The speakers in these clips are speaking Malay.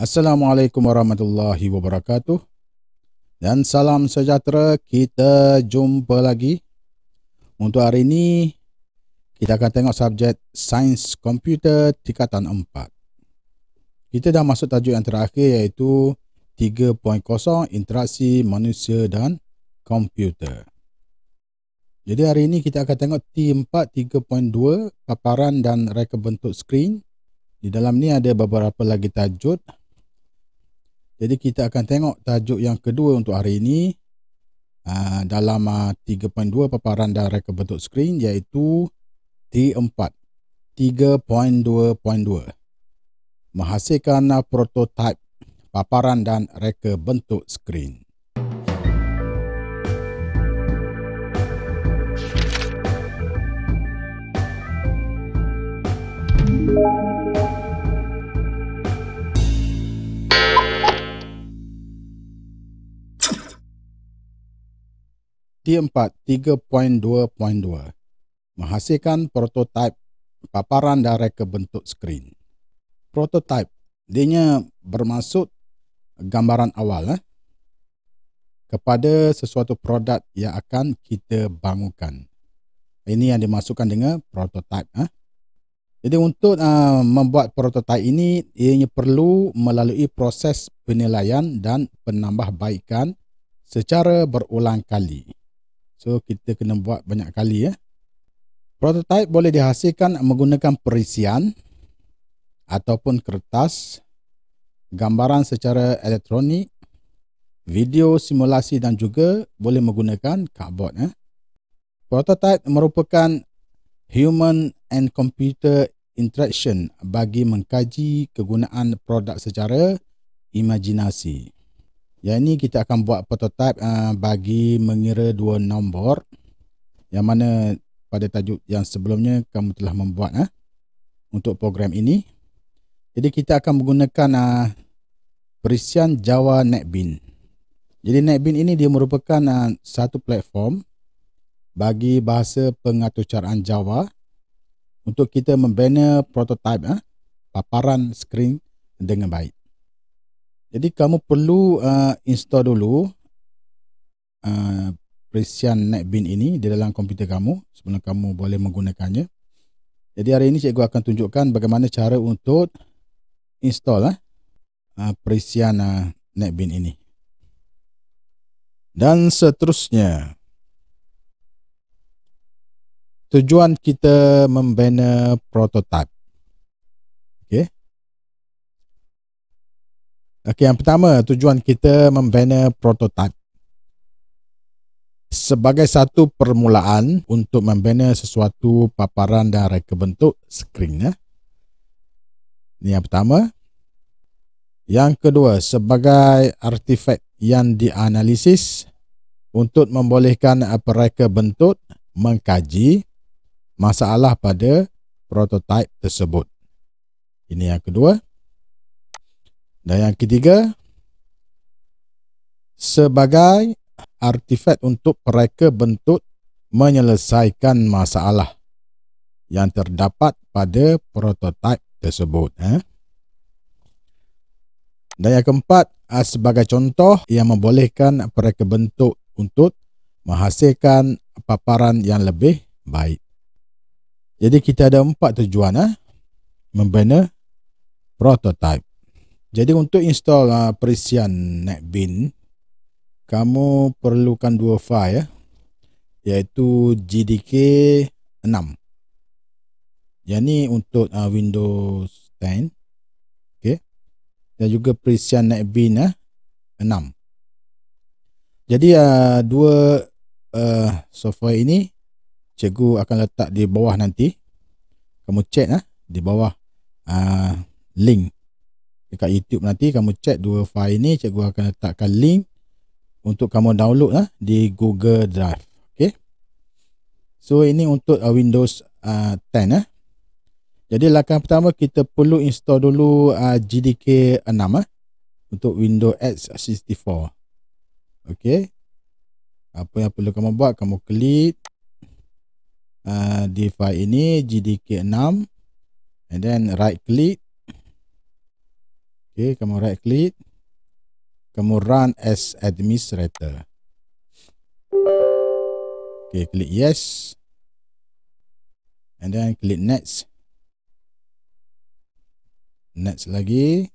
Assalamualaikum warahmatullahi wabarakatuh Dan salam sejahtera Kita jumpa lagi Untuk hari ini Kita akan tengok subjek Sains Komputer Tingkatan 4 Kita dah masuk tajuk yang terakhir iaitu 3.0 Interaksi Manusia dan Komputer Jadi hari ini kita akan tengok T4 3.2 Paparan dan Reka Bentuk Skrin Di dalam ni ada beberapa lagi tajuk jadi kita akan tengok tajuk yang kedua untuk hari ini uh, dalam ha, uh, 3.2 paparan dan reka bentuk skrin iaitu T4 3.2.2 menghasilkan uh, paparan dan reka bentuk skrin. Thank you. D4 3.2.2 menghasilkan prototipe paparan direct ke bentuk skrin. Prototipe dia bermaksud gambaran awal eh, kepada sesuatu produk yang akan kita bangunkan. Ini yang dimasukkan dengan prototipe. Eh. Jadi untuk uh, membuat prototipe ini, ianya perlu melalui proses penilaian dan penambahbaikan secara berulang kali. So kita kena buat banyak kali ya. Prototype boleh dihasilkan menggunakan perisian ataupun kertas, gambaran secara elektronik, video simulasi dan juga boleh menggunakan kabot. Eh. Ya. Prototype merupakan human and computer interaction bagi mengkaji kegunaan produk secara imajinasi. Yang ini kita akan buat prototype uh, ah, bagi mengira dua nombor yang mana pada tajuk yang sebelumnya kamu telah membuat uh, untuk program ini. Jadi kita akan menggunakan uh, ah, perisian Java NetBean. Jadi NetBean ini dia merupakan uh, satu platform bagi bahasa pengaturcaraan Java untuk kita membina prototype uh, paparan skrin dengan baik. Jadi kamu perlu uh, install dulu uh, Presian NetBean ini di dalam komputer kamu sebelum kamu boleh menggunakannya. Jadi hari ini cikgu akan tunjukkan bagaimana cara untuk install eh, uh, Presian uh, NetBean ini. Dan seterusnya. Tujuan kita membina prototipe. Okay, yang pertama, tujuan kita membina prototype. Sebagai satu permulaan untuk membina sesuatu paparan dan reka bentuk skrin. Ya. Ini yang pertama. Yang kedua, sebagai artifak yang dianalisis untuk membolehkan reka bentuk mengkaji masalah pada prototype tersebut. Ini yang kedua. Dan yang ketiga, sebagai artifak untuk mereka bentuk menyelesaikan masalah yang terdapat pada prototipe tersebut. Eh. Dan yang keempat, ah, sebagai contoh yang membolehkan mereka bentuk untuk menghasilkan paparan yang lebih baik. Jadi kita ada empat tujuan. Eh. Membina prototipe. Jadi untuk install uh, ah, perisian netbin kamu perlukan dua file ya iaitu GDK 6. Yang ni untuk uh, Windows 10. Okey. Dan juga perisian netbin ya uh, 6. Jadi uh, dua uh, software ini cikgu akan letak di bawah nanti. Kamu check ah di bawah uh, link dekat YouTube nanti kamu check dua file ni cikgu akan letakkan link untuk kamu download lah di Google Drive Okay. so ini untuk uh, Windows uh, 10 eh ah. jadi langkah pertama kita perlu install dulu uh, GDK 6 eh ah, untuk Windows X64 Okay. apa yang perlu kamu buat kamu klik uh, di file ini GDK 6 and then right click Okay, kamu right click. Kamu run as administrator. Okay, klik yes. And then klik next. Next lagi.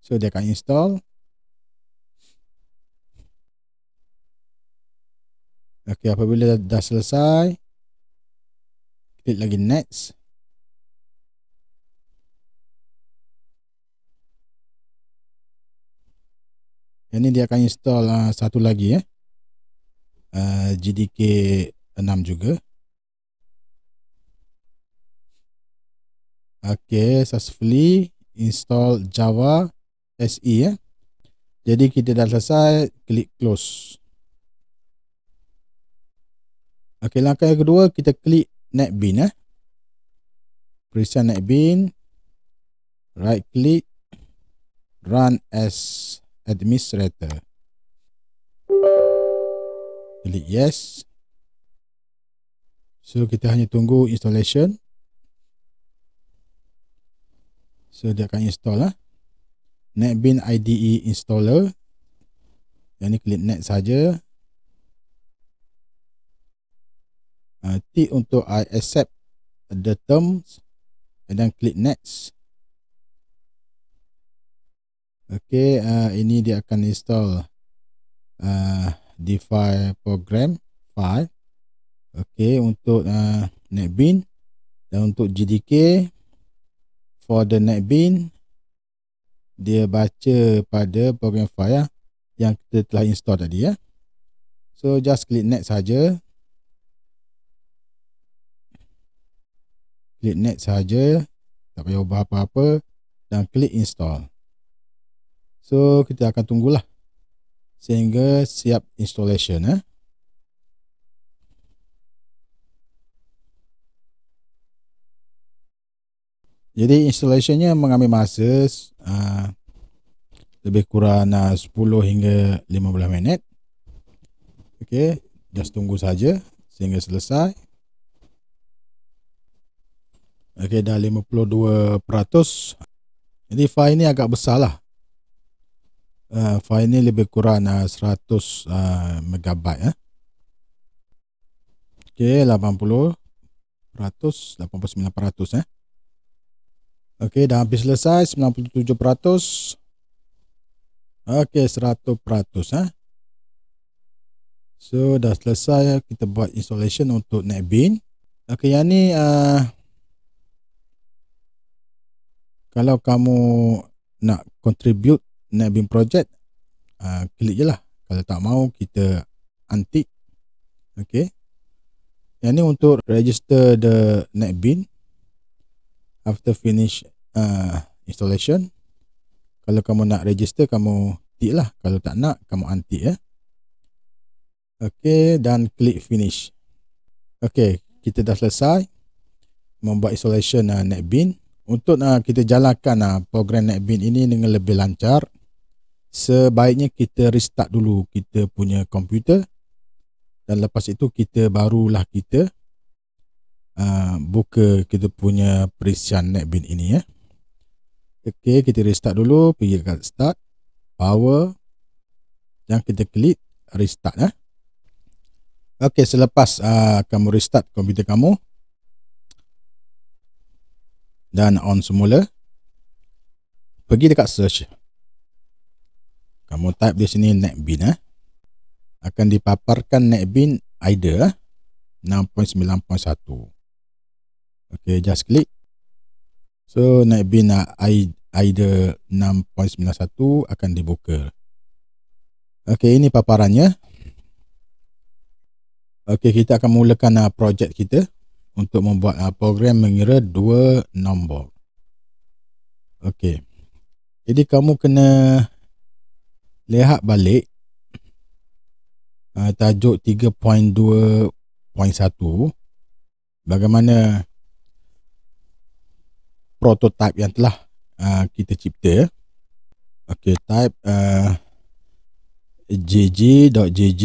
So, dia akan install. Okay, apabila dah selesai. Klik lagi next. Yang ni dia akan install uh, satu lagi eh. Uh, ah, GDK 6 juga. Okay, successfully install Java SE ya. Eh. Jadi kita dah selesai, klik close. Okay, langkah yang kedua kita klik net NetBean eh. net bin Right click. Run as administrator. Klik yes. So kita hanya tunggu installation. So dia akan install lah. NetBean IDE installer. Yang ni klik Next saja. Uh, tick untuk I accept the terms and then click next. Okey, uh, ini dia akan install uh, DeFi program file. Okey, untuk uh, NetBean dan untuk GDK for the NetBean dia baca pada program file ah, yang kita telah install tadi ya. So just click next saja. Klik next saja. Tak payah ubah apa-apa dan klik install. So kita akan tunggulah sehingga siap installation eh. Jadi installationnya mengambil masa uh, lebih kurang ah, uh, 10 hingga 15 minit. Okey, just tunggu saja sehingga selesai. Okey, dah 52%. Jadi file ini agak besar lah uh, file ni lebih kurang uh, 100 uh, megabyte eh. Okey 80 189% eh. Okey dah habis selesai 97%. Okey 100% eh. So dah selesai eh, kita buat installation untuk NetBean. Okey yang ni uh, kalau kamu nak contribute nak project uh, klik je lah kalau tak mau kita antik ok yang ni untuk register the netbin after finish uh, installation kalau kamu nak register kamu tick lah kalau tak nak kamu antik ya ok dan klik finish ok kita dah selesai membuat installation uh, ah, netbin untuk uh, kita jalankan uh, program netbin ini dengan lebih lancar sebaiknya kita restart dulu kita punya komputer dan lepas itu kita barulah kita uh, buka kita punya perisian netbin ini ya. Okey, kita restart dulu, pergi dekat start, power dan kita klik restart ya. Okey, selepas uh, kamu restart komputer kamu dan on semula pergi dekat search kamu type di sini netbin eh. Akan dipaparkan netbin IDE 6.9.1. Okey, just click. So netbin IDE 6.9.1 akan dibuka. Okey, ini paparannya. Okey, kita akan mulakan uh, projek kita untuk membuat uh, program mengira dua nombor. Okey. Jadi kamu kena lihat balik uh, tajuk 3.2.1 bagaimana prototype yang telah uh, kita cipta okey type uh, jg.jg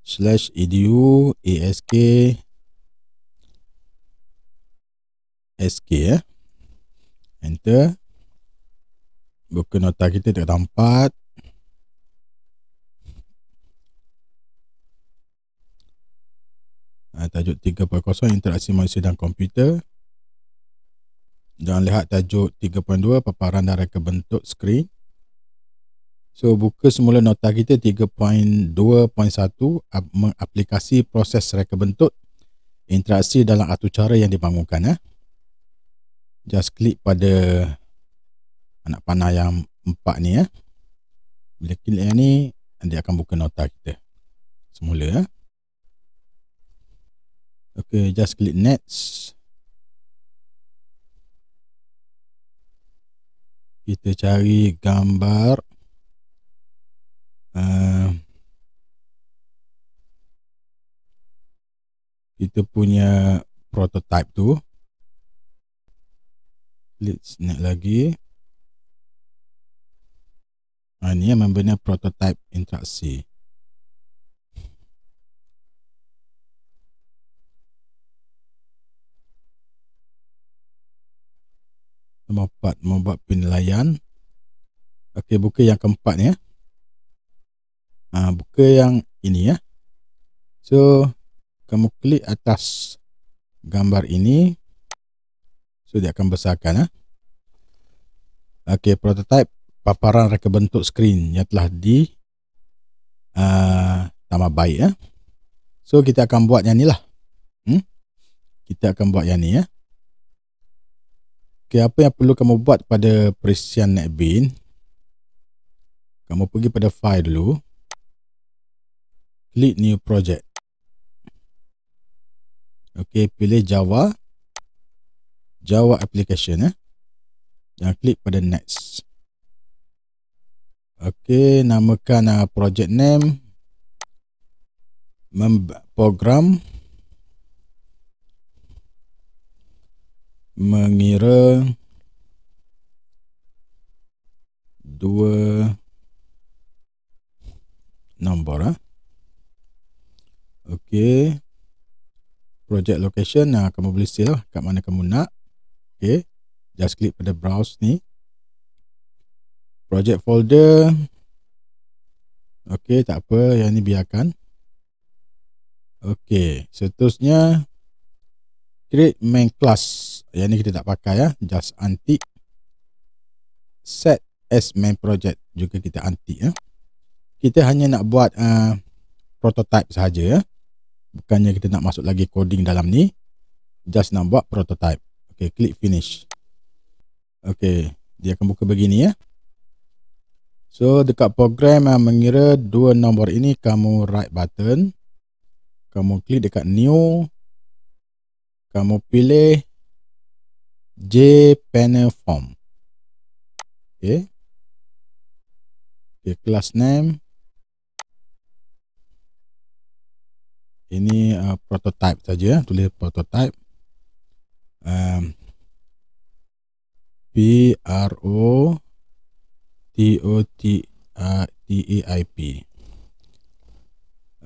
slash edu ask sk ya. Eh. enter Buku nota kita dekat tempat ha, ah, Tajuk 3.0 Interaksi manusia dan komputer Jangan lihat tajuk 3.2 Paparan dan reka bentuk skrin So buka semula nota kita 3.2.1 Mengaplikasi proses reka bentuk Interaksi dalam atur cara yang dibangunkan eh. Just click pada anak panah yang empat ni ya. Bila klik yang ni, nanti akan buka nota kita. Semula ya. Okay, just click next. Kita cari gambar. Eh, kita punya prototype tu. Let's next lagi. Ha, ni yang membina prototype interaksi. Nombor empat, membuat penilaian. Okey, buku yang keempat ni. Ya. Ha, buku yang ini ya. So, kamu klik atas gambar ini. So, dia akan besarkan. Ya. Okey, prototype paparan reka bentuk skrin yang telah di uh, tambah baik eh. so kita akan buat yang ni lah hmm? kita akan buat yang ni eh. Okay, apa yang perlu kamu buat pada perisian netbin kamu pergi pada file dulu klik new project Okey, pilih java java application eh. dan klik pada next Okey, namakan uh, project name mem program mengira dua nombor ah. Eh? Okey. Project location, nah, uh, kamu boleh save lah kat mana kamu nak. Okey. Just click pada browse ni project folder ok tak apa yang ni biarkan ok seterusnya create main class yang ni kita tak pakai ya just antik set as main project juga kita antik ya kita hanya nak buat uh, prototype sahaja ya bukannya kita nak masuk lagi coding dalam ni just nak buat prototype ok klik finish ok dia akan buka begini ya So dekat program yang mengira dua nombor ini kamu right button. Kamu klik dekat new. Kamu pilih J panel form. Okey. Okey class name. Ini uh, prototype saja ya, tulis prototype. Um, P R O T-O-T-A-I-P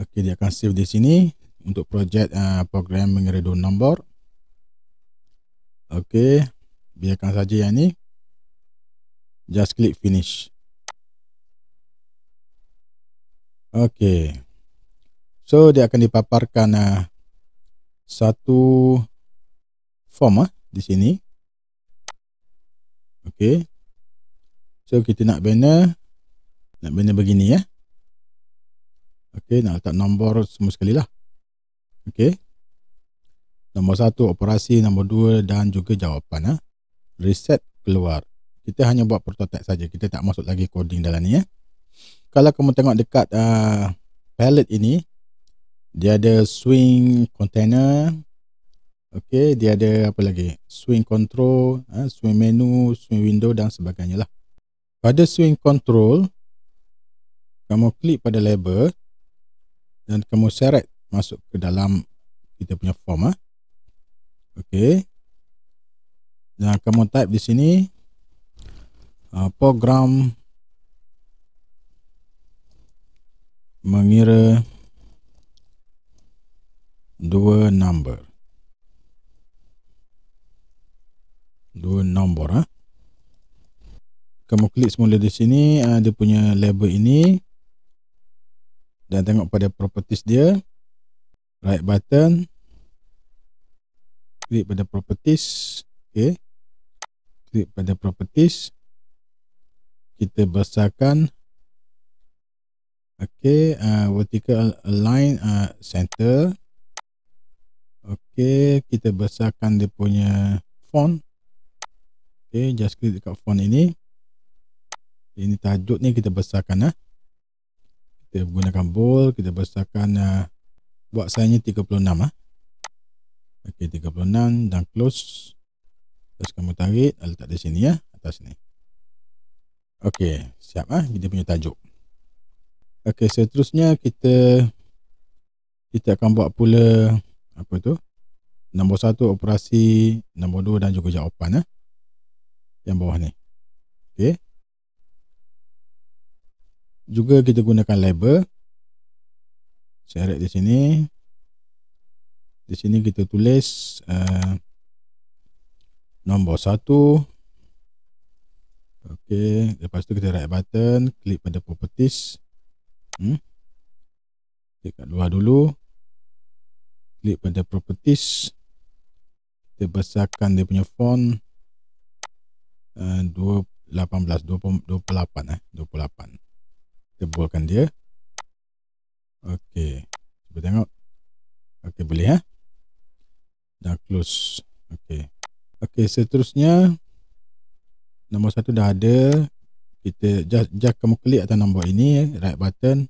Ok, dia akan save di sini Untuk projek uh, program mengeredo nombor Okey biarkan saja yang ni Just click finish Okey. So, dia akan dipaparkan uh, Satu Form uh, di sini Okey. So kita nak banner Nak banner begini ya Okey, nak letak nombor semua sekali lah Okey Nombor 1 operasi, nombor 2 dan juga jawapan ha? Reset keluar Kita hanya buat prototype saja. Kita tak masuk lagi coding dalam ni ya Kalau kamu tengok dekat uh, palette ini Dia ada swing container Okey, dia ada apa lagi Swing control, ha, swing menu, swing window dan sebagainya lah pada swing control kamu klik pada label dan kamu seret masuk ke dalam kita punya form ah. Okey. Dan kamu type di sini uh, program mengira dua number. Dua number ah kamu klik semula di sini uh, dia punya label ini dan tengok pada properties dia right button klik pada properties okey klik pada properties kita besarkan okey uh, vertical align uh, center okey kita besarkan dia punya font okey just click dekat font ini ini tajuk ni kita besarkan ya. kita gunakan bowl kita besarkan uh, buat saiznya 36 ah. Ya. Okey 36 dan close. Terus kamu tarik tak di sini ya atas ni. Okey, siap ah ya. kita punya tajuk. Okey, seterusnya kita kita akan buat pula apa tu? Nombor 1 operasi, nombor 2 dan juga jawapan ya. Yang bawah ni. Okey juga kita gunakan label syarat di sini di sini kita tulis uh, nombor 1 ok lepas tu kita right button klik pada properties hmm. klik kat luar dulu klik pada properties kita besarkan dia punya font uh, 18 28 28 eh, 28 kita dia ok cuba tengok ok boleh ha dah close ok ok seterusnya nombor satu dah ada kita just, just kamu klik atas nombor ini eh, right button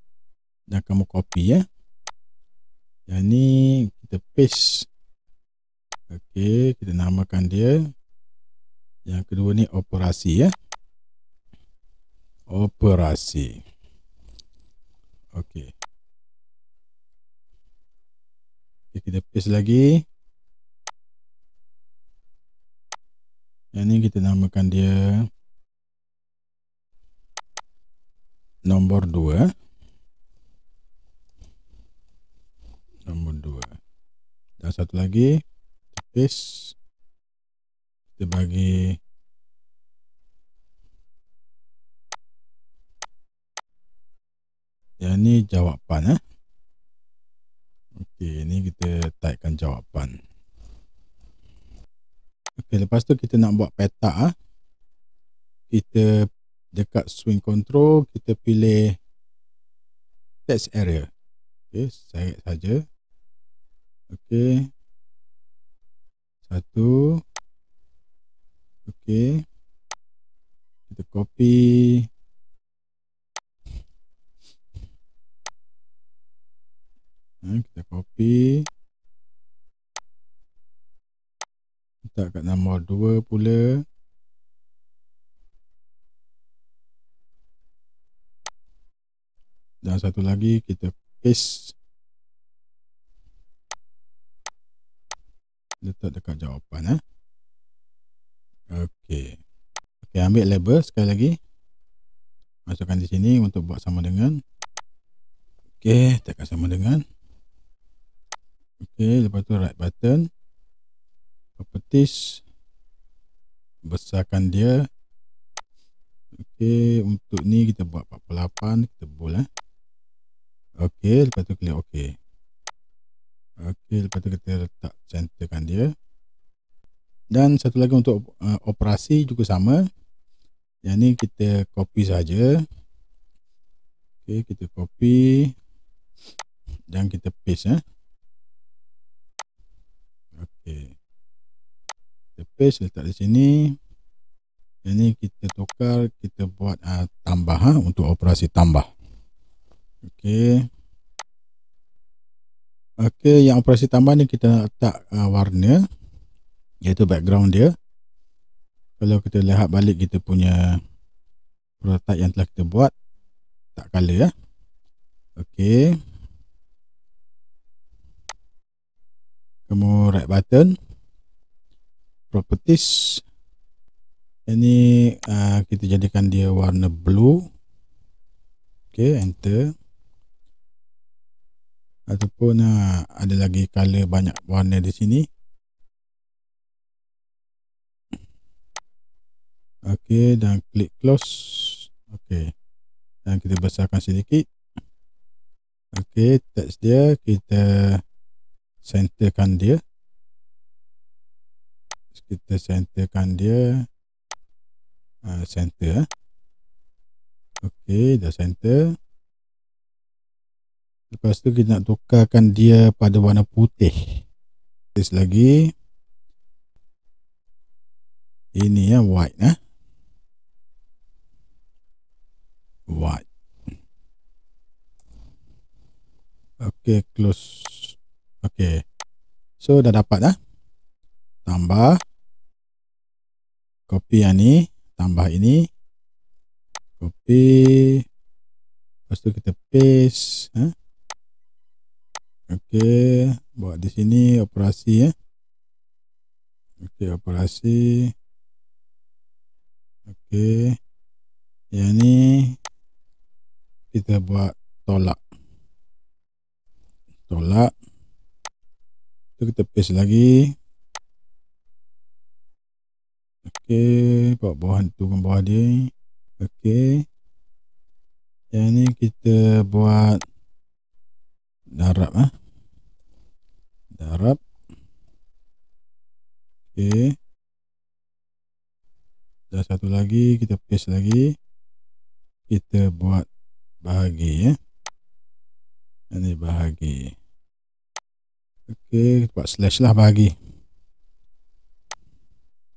dan kamu copy ya yang ni kita paste ok kita namakan dia yang kedua ni operasi ya operasi Okey. Okay, kita paste lagi. Yang ni kita namakan dia nombor 2. Nombor 2. Dan satu lagi, paste. Kita bagi ni jawapan eh. Okey, ni kita taipkan jawapan. Okey, lepas tu kita nak buat petak ah. Kita dekat swing control, kita pilih text area. Okey, saya saja. Okey. Satu. Okey. Kita copy kita copy letak kat nombor 2 pula dan satu lagi kita paste letak dekat jawapan eh okey okey ambil label sekali lagi masukkan di sini untuk buat sama dengan okey tekan sama dengan Okay, lepas tu right button. Properties. Besarkan dia. Okay, untuk ni kita buat 48. Kita bold eh. Okay, lepas tu klik okay. Okay, lepas tu kita letak centerkan dia. Dan satu lagi untuk uh, operasi juga sama. Yang ni kita copy saja. Okay, kita copy. Dan kita paste eh. Okey. Kita paste letak di sini. Yang ni kita tukar, kita buat uh, tambah ha, untuk operasi tambah. Okey. Okey, yang operasi tambah ni kita letak uh, warna iaitu background dia. Kalau kita lihat balik kita punya prototype yang telah kita buat tak color ya. Okey. kamu right button properties ini uh, kita jadikan dia warna blue okay enter ataupun uh, ada lagi color banyak warna di sini okay dan klik close okay dan kita besarkan sedikit okay text dia kita centerkan dia kita centerkan dia uh, center eh. ok dah center lepas tu kita nak tukarkan dia pada warna putih Terus lagi ini ya white eh. white ok close Okey. So dah dapat dah. Tambah copy yang ni, tambah ini. Copy. Lepas tu kita paste, Eh? Okey, buat di sini operasi ya. Eh? Okey, operasi. Okey. Yang ni kita buat tolak. Tolak. So kita paste lagi. Okey, bawah bahan tu kan bawah dia. Okey. Yang ni kita buat darab ah. Ha? Darab. Okey. Dah satu lagi, kita paste lagi. Kita buat bahagi eh. ya. Ini bahagi. Okey, buat slash lah bagi.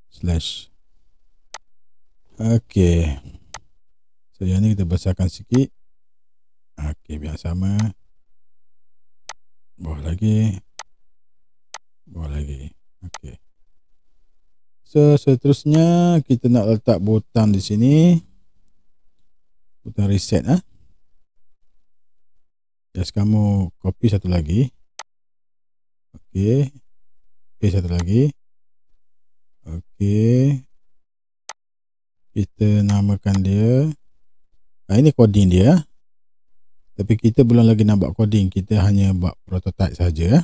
Slash. Okey. So yang ni kita besarkan sikit. Okey, biar sama. Bawah lagi. Bawah lagi. Okey. So seterusnya kita nak letak butang di sini. Butang reset ah. Ha? Just kamu copy satu lagi. Oke, Okey satu lagi. Okey. Kita namakan dia. Ha, ini coding dia. Tapi kita belum lagi nak buat coding, kita hanya buat prototype saja eh.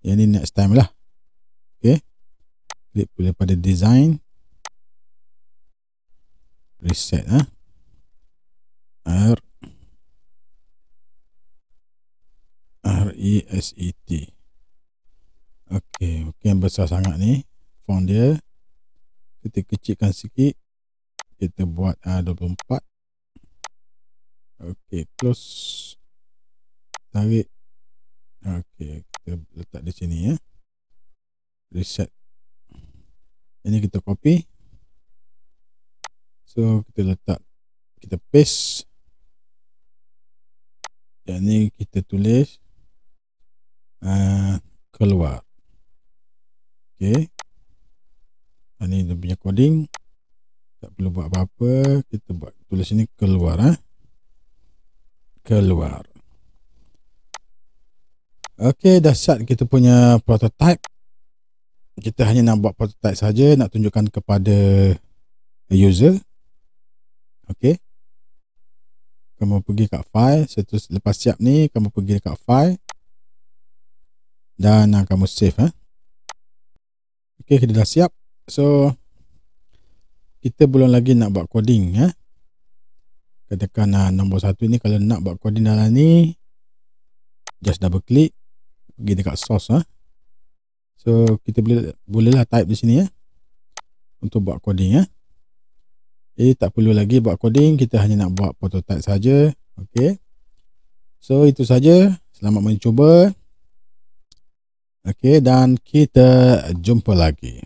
Yang ni next time lah. Okey. Klik pada design. Reset eh. R R E S E T. Okey, okey, okay, besar sangat ni font dia. Kita kecilkan sikit. Kita buat ah, uh, 24. Okey, close. Tarik. Okey, kita letak di sini ya. Reset. Ini kita copy. So, kita letak kita paste. Dan ini kita tulis uh, keluar. Okey. Ini dia punya coding. Tak perlu buat apa-apa, kita buat tulis ini keluar ah. Keluar. Okey, dah start kita punya prototype. Kita hanya nak buat prototype saja, nak tunjukkan kepada user. Okey. Kamu pergi kat file, setelah lepas siap ni kamu pergi dekat file dan nak ah, kamu save ah. Okey, kita dah siap. So kita belum lagi nak buat coding ya. Eh? Katakan uh, nombor satu ni kalau nak buat coding dalam ni just double click pergi dekat source ah. Eh? So kita boleh bolehlah type di sini ya. Eh? Untuk buat coding ya. Eh? Jadi tak perlu lagi buat coding, kita hanya nak buat prototype saja. Okey. So itu saja. Selamat mencuba. Okey dan kita jumpa lagi.